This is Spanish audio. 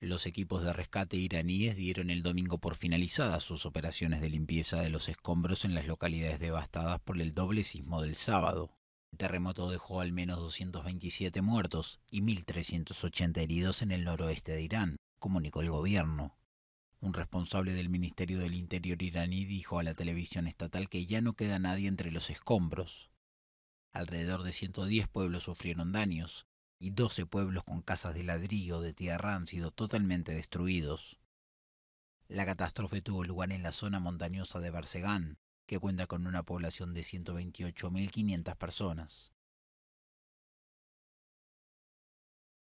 Los equipos de rescate iraníes dieron el domingo por finalizadas sus operaciones de limpieza de los escombros en las localidades devastadas por el doble sismo del sábado. El terremoto dejó al menos 227 muertos y 1.380 heridos en el noroeste de Irán, comunicó el gobierno. Un responsable del Ministerio del Interior iraní dijo a la televisión estatal que ya no queda nadie entre los escombros. Alrededor de 110 pueblos sufrieron daños, y 12 pueblos con casas de ladrillo de tierra han sido totalmente destruidos. La catástrofe tuvo lugar en la zona montañosa de Barcegán, que cuenta con una población de 128.500 personas.